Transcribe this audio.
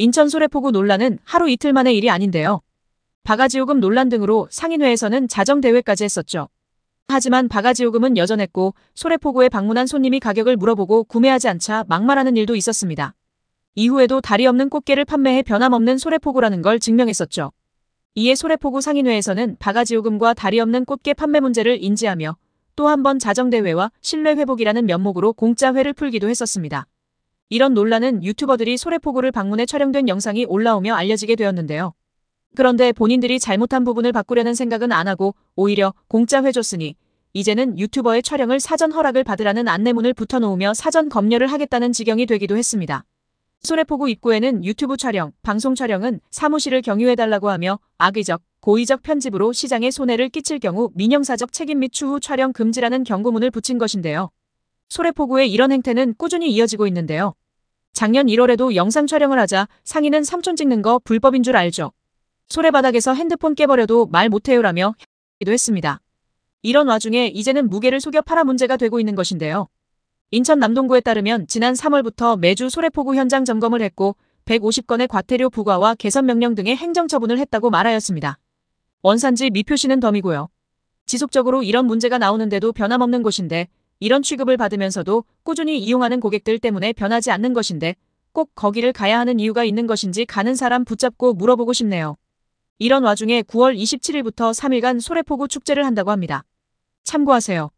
인천 소래포구 논란은 하루 이틀 만의 일이 아닌데요. 바가지요금 논란 등으로 상인회에서는 자정대회까지 했었죠. 하지만 바가지요금은 여전했고 소래포구에 방문한 손님이 가격을 물어보고 구매하지 않자 막말하는 일도 있었습니다. 이후에도 다리 없는 꽃게를 판매해 변함없는 소래포구라는 걸 증명했었죠. 이에 소래포구 상인회에서는 바가지요금과 다리 없는 꽃게 판매 문제를 인지하며 또 한 번 자정대회와 신뢰회복이라는 면목으로 공짜회를 풀기도 했었습니다. 이런 논란은 유튜버들이 소래포구를 방문해 촬영된 영상이 올라오며 알려지게 되었는데요. 그런데 본인들이 잘못한 부분을 바꾸려는 생각은 안 하고 오히려 공짜 회줬으니 이제는 유튜버의 촬영을 사전 허락을 받으라는 안내문을 붙여놓으며 사전 검열을 하겠다는 지경이 되기도 했습니다. 소래포구 입구에는 유튜브 촬영, 방송 촬영은 사무실을 경유해달라고 하며 악의적, 고의적 편집으로 시장에 손해를 끼칠 경우 민영사적 책임 및 추후 촬영 금지라는 경고문을 붙인 것인데요. 소래포구의 이런 행태는 꾸준히 이어지고 있는데요. 작년 1월에도 영상 촬영을 하자 상인은 삼촌 찍는 거 불법인 줄 알죠. 소래바닥에서 핸드폰 깨버려도 말 못해요라며 기도 했습니다. 이런 와중에 이제는 무게를 속여 팔아 문제가 되고 있는 것인데요. 인천 남동구에 따르면 지난 3월부터 매주 소래포구 현장 점검을 했고 150건의 과태료 부과와 개선명령 등의 행정처분을 했다고 말하였습니다. 원산지 미표시는 덤이고요. 지속적으로 이런 문제가 나오는데도 변함없는 곳인데 이런 취급을 받으면서도 꾸준히 이용하는 고객들 때문에 변하지 않는 것인데 꼭 거기를 가야 하는 이유가 있는 것인지 가는 사람 붙잡고 물어보고 싶네요. 이런 와중에 9월 27일부터 3일간 소래포구 축제를 한다고 합니다. 참고하세요.